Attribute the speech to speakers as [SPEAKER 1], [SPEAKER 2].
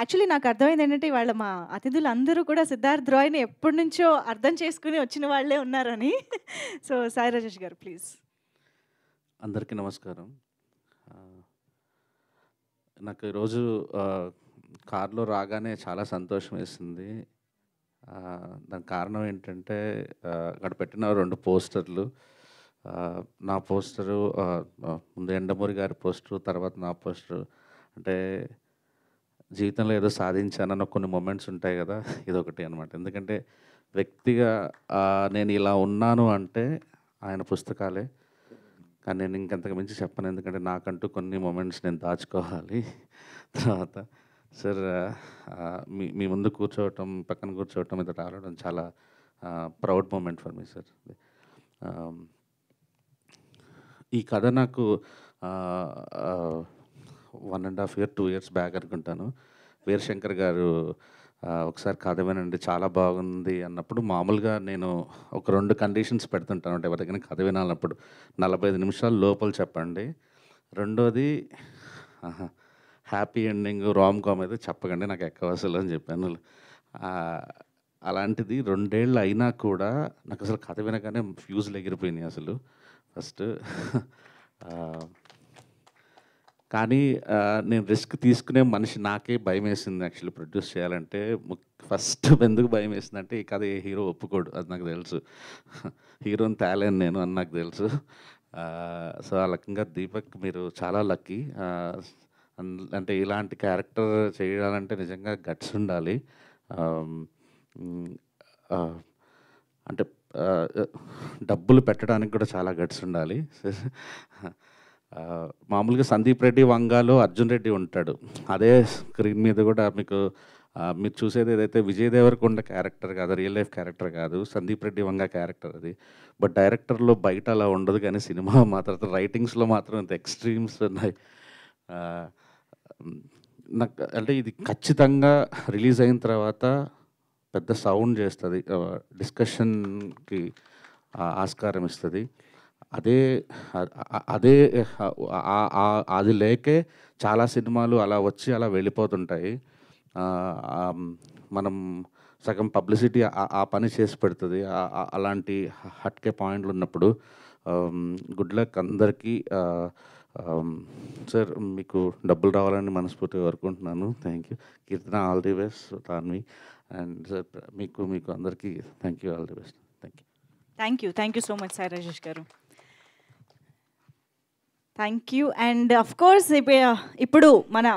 [SPEAKER 1] actually నాకు అర్థమైంది ఏంటంటే ఇవాళ మా అతిథులు అందరూ కూడా సిద్ధార్థ్ రాయ్ని ఎప్పటి నుంచో అర్థం చేసుకుని వచ్చిన వాళ్ళే ఉన్నారని సో సాయి రాజేష్ గారు ప్లీజ్
[SPEAKER 2] అందరికీ నమస్కారం నాకు ఈరోజు కారులో రాగానే చాలా సంతోషం వేసింది దానికి కారణం ఏంటంటే అక్కడ పెట్టిన రెండు పోస్టర్లు నా పోస్టరు ముందు ఎండమూరి గారి పోస్టరు తర్వాత నా పోస్టరు అంటే జీవితంలో ఏదో సాధించానన్న కొన్ని మూమెంట్స్ ఉంటాయి కదా ఇదొకటి అనమాట ఎందుకంటే వ్యక్తిగా నేను ఇలా ఉన్నాను అంటే ఆయన పుస్తకాలే కానీ నేను ఇంకంతకు మించి చెప్పను ఎందుకంటే నాకంటూ కొన్ని మూమెంట్స్ నేను దాచుకోవాలి తర్వాత సార్ మీ మీ ముందు కూర్చోవటం పక్కన కూర్చోవటం ఇది రావడం చాలా proud moment for me sir ఈ కథ నాకు one and half year two years back అనుకుంటాను వీరశంకర్ గారు ఒకసారి కథ వినండి చాలా బాగుంది అన్నప్పుడు మామూలుగా నేను ఒక రెండు కండిషన్స్ పెడుతుంటాను అంటే ఎవరికైనా కథ వినాలన్నప్పుడు నలభై ఐదు నిమిషాలు లోపల చెప్పండి రెండోది హ్యాపీ ఎండింగ్ రామ్ కామ్ అయితే చెప్పకండి నాకు అసలు అని చెప్పాను అలాంటిది రెండేళ్ళు అయినా కూడా నాకు అసలు కథ వినగానే ఫ్యూజ్లు ఎగిరిపోయినాయి అసలు ఫస్ట్ కానీ నేను రిస్క్ తీసుకునే మనిషి నాకే భయం వేసింది యాక్చువల్లీ ప్రొడ్యూస్ చేయాలంటే ఫస్ట్ ఎందుకు భయం వేసింది ఈ కథ ఏ హీరో ఒప్పుకోడు అది నాకు తెలుసు హీరోని తేలేను నేను అని నాకు తెలుసు సో ఆ రకంగా దీపక్ మీరు చాలా లక్కీ అంటే ఇలాంటి క్యారెక్టర్ చేయాలంటే నిజంగా గట్స్ ఉండాలి అంటే డబ్బులు పెట్టడానికి కూడా చాలా గట్స్ ఉండాలి మామూలుగా సందీప్ రెడ్డి వంగాలో అర్జున్ రెడ్డి ఉంటాడు అదే స్క్రీన్ మీద కూడా మీకు మీరు చూసేది ఏదైతే విజయ్ దేవరకొండ క్యారెక్టర్ కాదు రియల్ లైఫ్ క్యారెక్టర్ కాదు సందీప్ రెడ్డి వంగ క్యారెక్టర్ అది బట్ డైరెక్టర్లో బయట అలా ఉండదు కానీ సినిమా మాత్రం రైటింగ్స్లో మాత్రం ఇంత ఎక్స్ట్రీమ్స్ ఉన్నాయి నాకు అంటే ఇది ఖచ్చితంగా రిలీజ్ అయిన తర్వాత పెద్ద సౌండ్ చేస్తుంది డిస్కషన్కి ఆస్కారం ఇస్తుంది అదే అదే అది లేకే చాలా సినిమాలు అలా వచ్చి అలా వెళ్ళిపోతుంటాయి మనం సగం పబ్లిసిటీ ఆ పని చేసి పెడుతుంది అలాంటి హట్కే పాయింట్లు ఉన్నప్పుడు గుడ్ లక్ అందరికీ సార్ మీకు డబ్బులు రావాలని మనస్ఫూర్తిగా కోరుకుంటున్నాను thank you Keerthana all the best Tanvi and sir మీకు మీకు అందరికీ thank
[SPEAKER 1] you all the best thank you thank you thank you so much sir Rajesh garu thank you and of course ఇప్పుడు మన